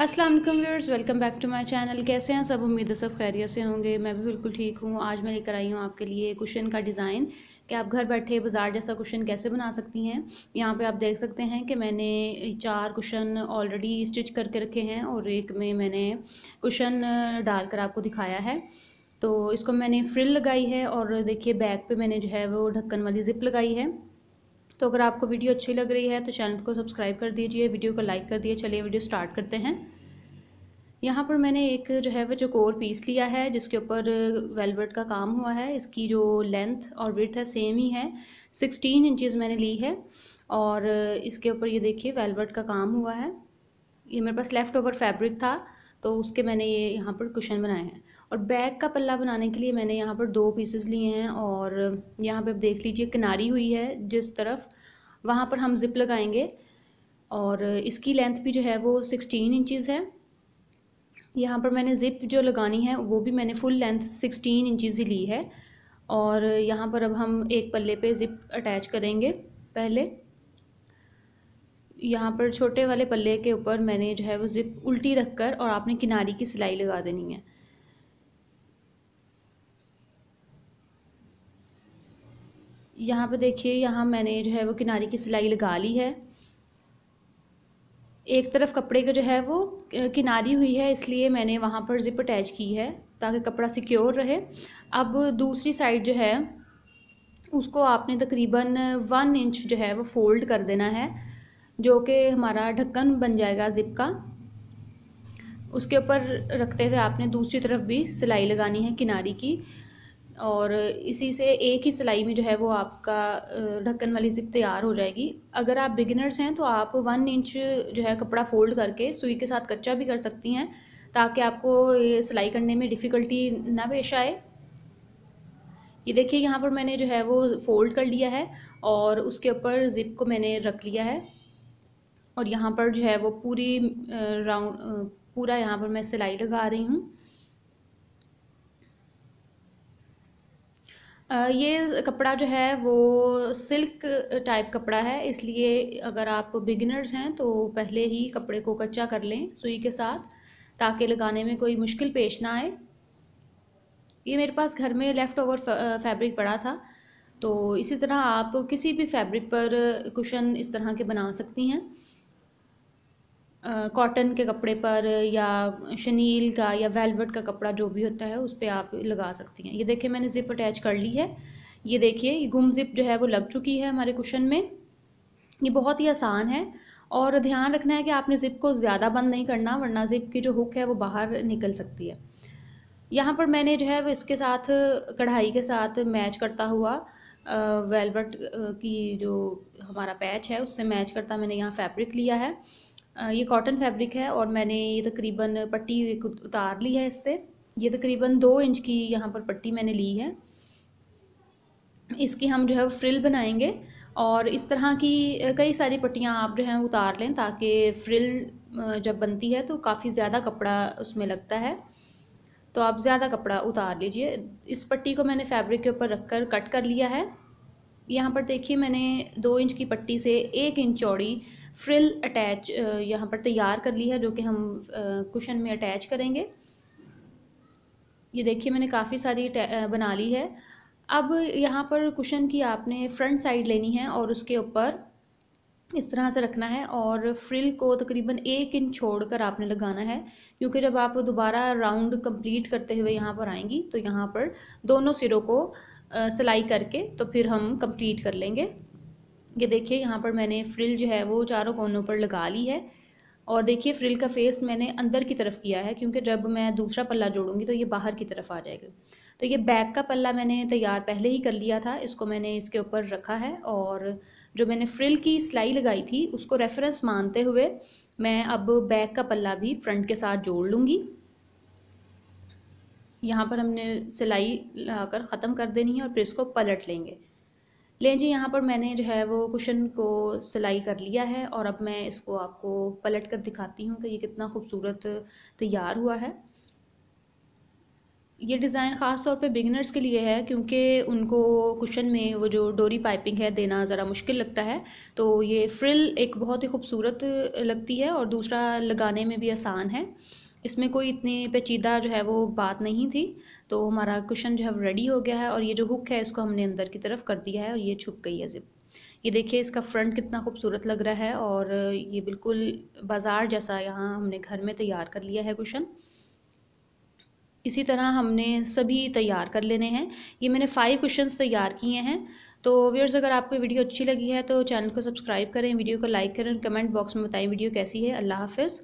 अस्सलाम वालेकुम viewers welcome back to my channel कैसे हैं सब उम्मीद है सब खैरियत से होंगे मैं भी बिल्कुल ठीक हूँ आज मैं लेकर आई हूँ आपके लिए कुशन का डिज़ाइन कि आप घर बैठे बाज़ार जैसा कुशन कैसे बना सकती हैं यहाँ पे आप देख सकते हैं कि मैंने चार कुशन ऑलरेडी स्टिच करके रखे हैं और एक में मैंने कुशन डालकर आपको दिखाया है तो इसको मैंने फ्रिल लगाई है और देखिए बैक पर मैंने जो है वो ढक्कन वाली ज़िप लगाई है तो अगर आपको वीडियो अच्छी लग रही है तो चैनल को सब्सक्राइब कर दीजिए वीडियो को लाइक कर दिए चलिए वीडियो स्टार्ट करते हैं यहाँ पर मैंने एक जो है वो कोर पीस लिया है जिसके ऊपर वेलवेट का काम हुआ है इसकी जो लेंथ और विथ है सेम ही है सिक्सटीन इंचज़ मैंने ली है और इसके ऊपर ये देखिए वेलवेट का काम हुआ है ये मेरे पास लेफ़्ट ओवर फैब्रिक था तो उसके मैंने ये यहाँ पर कुशन बनाए हैं और बैक का पल्ला बनाने के लिए मैंने यहाँ पर दो पीसेस लिए हैं और यहाँ पे आप देख लीजिए किनारी हुई है जिस तरफ वहाँ पर हम ज़िप लगाएंगे और इसकी लेंथ भी जो है वो सिक्सटीन इंचज़ है यहाँ पर मैंने ज़िप जो लगानी है वो भी मैंने फुल लेंथ सिक्सटीन इंचज़ ही ली है और यहाँ पर अब हम एक पल्ले पे ज़िप अटैच करेंगे पहले यहाँ पर छोटे वाले पल्ले के ऊपर मैंने जो है वो ज़िप उल्टी रख कर और आपने किनारी की सिलाई लगा देनी है यहाँ पे देखिए यहाँ मैंने जो है वो किनारे की सिलाई लगा ली है एक तरफ कपड़े का जो है वो किनारी हुई है इसलिए मैंने वहाँ पर ज़िप अटैच की है ताकि कपड़ा सिक्योर रहे अब दूसरी साइड जो है उसको आपने तकरीबन वन इंच जो है वो फोल्ड कर देना है जो कि हमारा ढक्कन बन जाएगा ज़िप का उसके ऊपर रखते हुए आपने दूसरी तरफ भी सिलाई लगानी है किनारी की और इसी से एक ही सिलाई में जो है वो आपका ढक्कन वाली ज़िप तैयार हो जाएगी अगर आप बिगिनर्स हैं तो आप वन इंच जो है कपड़ा फोल्ड करके सुई के साथ कच्चा भी कर सकती हैं ताकि आपको सिलाई करने में डिफ़िकल्टी ना पेश आए ये देखिए यहाँ पर मैंने जो है वो फोल्ड कर लिया है और उसके ऊपर ज़िप को मैंने रख लिया है और यहाँ पर जो है वो पूरी राउंड पूरा यहाँ पर मैं सिलाई लगा रही हूँ ये कपड़ा जो है वो सिल्क टाइप कपड़ा है इसलिए अगर आप बिगिनर्स हैं तो पहले ही कपड़े को कच्चा कर लें सुई के साथ ताकि लगाने में कोई मुश्किल पेश ना आए ये मेरे पास घर में लेफ़्ट ओवर फैब्रिक पड़ा था तो इसी तरह आप किसी भी फैब्रिक पर कुशन इस तरह के बना सकती हैं कॉटन के कपड़े पर या शनील का या वेलवेट का कपड़ा जो भी होता है उस पर आप लगा सकती हैं ये देखिए मैंने ज़िप अटैच कर ली है ये देखिए ये गुम ज़िप जो है वो लग चुकी है हमारे कुशन में ये बहुत ही आसान है और ध्यान रखना है कि आपने ज़िप को ज़्यादा बंद नहीं करना वरना ज़िप की जो हुक है वो बाहर निकल सकती है यहाँ पर मैंने जो है वो इसके साथ कढ़ाई के साथ मैच करता हुआ वेलवेट की जो हमारा पैच है उससे मैच करता मैंने यहाँ फैब्रिक लिया है ये कॉटन फैब्रिक है और मैंने ये तकरीबन पट्टी उतार ली है इससे ये तकरीबन दो इंच की यहाँ पर पट्टी मैंने ली है इसकी हम जो है फ्रिल बनाएंगे और इस तरह की कई सारी पट्टियाँ आप जो हैं उतार लें ताकि फ्रिल जब बनती है तो काफ़ी ज़्यादा कपड़ा उसमें लगता है तो आप ज़्यादा कपड़ा उतार लीजिए इस पट्टी को मैंने फैब्रिक के ऊपर रख कर कट कर लिया है यहाँ पर देखिए मैंने दो इंच की पट्टी से एक इंच चौड़ी फ्रिल अटैच यहाँ पर तैयार कर ली है जो कि हम कुशन में अटैच करेंगे ये देखिए मैंने काफ़ी सारी बना ली है अब यहाँ पर कुशन की आपने फ्रंट साइड लेनी है और उसके ऊपर इस तरह से रखना है और फ्रिल को तकरीबन एक इंच छोड़ कर आपने लगाना है क्योंकि जब आप दोबारा राउंड कंप्लीट करते हुए यहाँ पर आएंगी तो यहाँ पर दोनों सिरों को सिलाई करके तो फिर हम कंप्लीट कर लेंगे ये देखिए यहाँ पर मैंने फ्रिल जो है वो चारों कोनों पर लगा ली है और देखिए फ्रिल का फेस मैंने अंदर की तरफ किया है क्योंकि जब मैं दूसरा पल्ला जोड़ूंगी तो ये बाहर की तरफ आ जाएगा तो ये बैक का पल्ला मैंने तैयार पहले ही कर लिया था इसको मैंने इसके ऊपर रखा है और जो मैंने फ्रिल की सिलाई लगाई थी उसको रेफरेंस मानते हुए मैं अब बैक का पल्ला भी फ्रंट के साथ जोड़ लूँगी यहाँ पर हमने सिलाई लाकर ख़त्म कर देनी है और फिर इसको पलट लेंगे लें जी यहाँ पर मैंने जो है वो कुशन को सिलाई कर लिया है और अब मैं इसको आपको पलट कर दिखाती हूँ कि ये कितना खूबसूरत तैयार हुआ है ये डिज़ाइन ख़ास तौर पे बिगनर्स के लिए है क्योंकि उनको कुशन में वो जो डोरी पाइपिंग है देना ज़रा मुश्किल लगता है तो ये फ्रिल एक बहुत ही खूबसूरत लगती है और दूसरा लगाने में भी आसान है इसमें कोई इतनी पेचीदा जो है वो बात नहीं थी तो हमारा कुशन जो है रेडी हो गया है और ये जो हुक है इसको हमने अंदर की तरफ कर दिया है और ये छुप गई है ज़िप ये देखिए इसका फ्रंट कितना खूबसूरत लग रहा है और ये बिल्कुल बाज़ार जैसा यहाँ हमने घर में तैयार कर लिया है कुशन इसी तरह हमने सभी तैयार कर लेने हैं ये मैंने फ़ाइव क्वेश्चन तैयार किए हैं तो व्यूअर्स अगर आपको वीडियो अच्छी लगी है तो चैनल को सब्सक्राइब करें वीडियो को लाइक करें कमेंट बॉक्स में बताएं वीडियो कैसी है अल्लाह हाफिज़